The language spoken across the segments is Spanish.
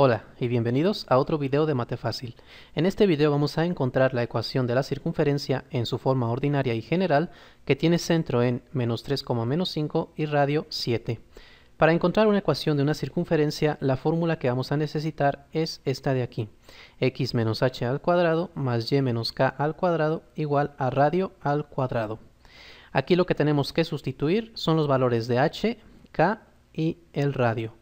Hola y bienvenidos a otro video de Mate Fácil. En este video vamos a encontrar la ecuación de la circunferencia en su forma ordinaria y general que tiene centro en menos 5 y radio 7. Para encontrar una ecuación de una circunferencia, la fórmula que vamos a necesitar es esta de aquí. x menos h al cuadrado más y menos k al cuadrado igual a radio al cuadrado. Aquí lo que tenemos que sustituir son los valores de h, k y el radio.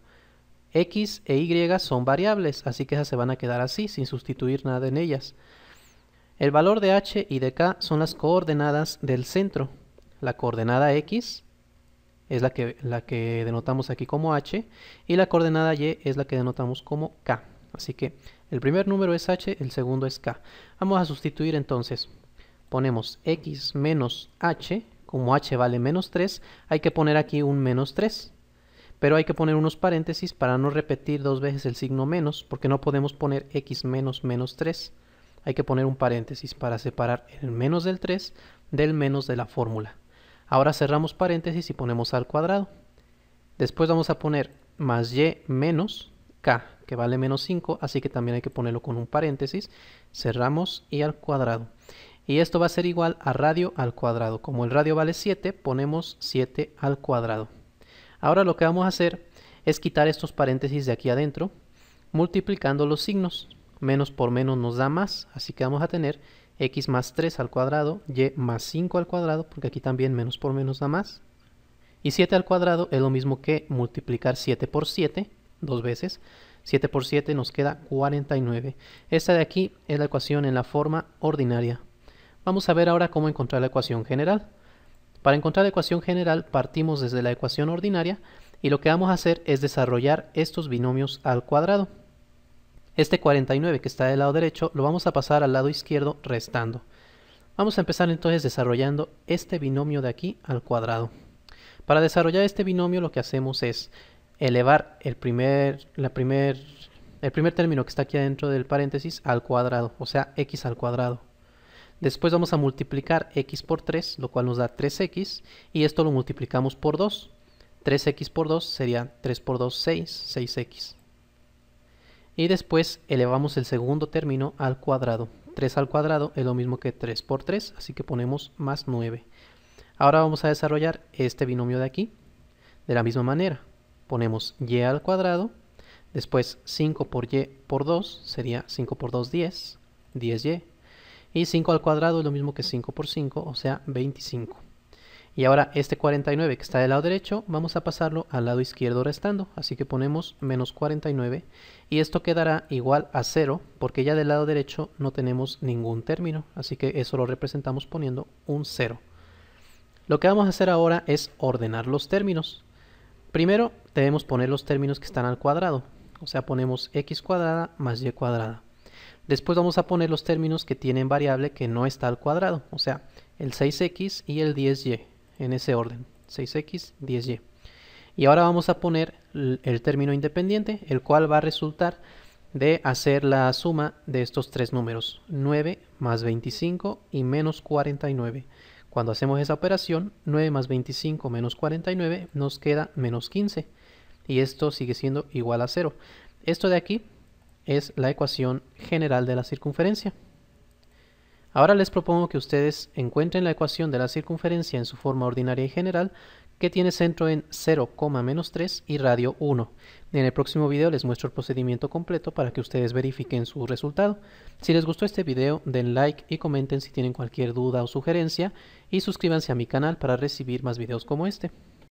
X e Y son variables, así que esas se van a quedar así, sin sustituir nada en ellas. El valor de h y de k son las coordenadas del centro. La coordenada x es la que, la que denotamos aquí como h y la coordenada y es la que denotamos como k. Así que el primer número es h, el segundo es k. Vamos a sustituir entonces. Ponemos x menos h, como h vale menos 3, hay que poner aquí un menos 3 pero hay que poner unos paréntesis para no repetir dos veces el signo menos, porque no podemos poner x menos menos 3. Hay que poner un paréntesis para separar el menos del 3 del menos de la fórmula. Ahora cerramos paréntesis y ponemos al cuadrado. Después vamos a poner más y menos k, que vale menos 5, así que también hay que ponerlo con un paréntesis. Cerramos y al cuadrado. Y esto va a ser igual a radio al cuadrado. Como el radio vale 7, ponemos 7 al cuadrado. Ahora lo que vamos a hacer es quitar estos paréntesis de aquí adentro, multiplicando los signos. Menos por menos nos da más, así que vamos a tener x más 3 al cuadrado, y más 5 al cuadrado, porque aquí también menos por menos da más. Y 7 al cuadrado es lo mismo que multiplicar 7 por 7, dos veces. 7 por 7 nos queda 49. Esta de aquí es la ecuación en la forma ordinaria. Vamos a ver ahora cómo encontrar la ecuación general. Para encontrar la ecuación general partimos desde la ecuación ordinaria y lo que vamos a hacer es desarrollar estos binomios al cuadrado. Este 49 que está del lado derecho lo vamos a pasar al lado izquierdo restando. Vamos a empezar entonces desarrollando este binomio de aquí al cuadrado. Para desarrollar este binomio lo que hacemos es elevar el primer, la primer, el primer término que está aquí adentro del paréntesis al cuadrado, o sea x al cuadrado. Después vamos a multiplicar x por 3, lo cual nos da 3x, y esto lo multiplicamos por 2. 3x por 2 sería 3 por 2, 6, 6x. Y después elevamos el segundo término al cuadrado. 3 al cuadrado es lo mismo que 3 por 3, así que ponemos más 9. Ahora vamos a desarrollar este binomio de aquí de la misma manera. Ponemos y al cuadrado, después 5 por y por 2 sería 5 por 2, 10, 10y y 5 al cuadrado es lo mismo que 5 por 5, o sea, 25. Y ahora este 49 que está del lado derecho, vamos a pasarlo al lado izquierdo restando. Así que ponemos menos 49 y esto quedará igual a 0 porque ya del lado derecho no tenemos ningún término. Así que eso lo representamos poniendo un 0. Lo que vamos a hacer ahora es ordenar los términos. Primero debemos poner los términos que están al cuadrado. O sea, ponemos x cuadrada más y cuadrada. Después vamos a poner los términos que tienen variable que no está al cuadrado, o sea, el 6x y el 10y, en ese orden, 6x, 10y. Y ahora vamos a poner el término independiente, el cual va a resultar de hacer la suma de estos tres números, 9 más 25 y menos 49. Cuando hacemos esa operación, 9 más 25 menos 49 nos queda menos 15. Y esto sigue siendo igual a 0. Esto de aquí es la ecuación general de la circunferencia. Ahora les propongo que ustedes encuentren la ecuación de la circunferencia en su forma ordinaria y general, que tiene centro en 0,-3 y radio 1. En el próximo video les muestro el procedimiento completo para que ustedes verifiquen su resultado. Si les gustó este video, den like y comenten si tienen cualquier duda o sugerencia, y suscríbanse a mi canal para recibir más videos como este.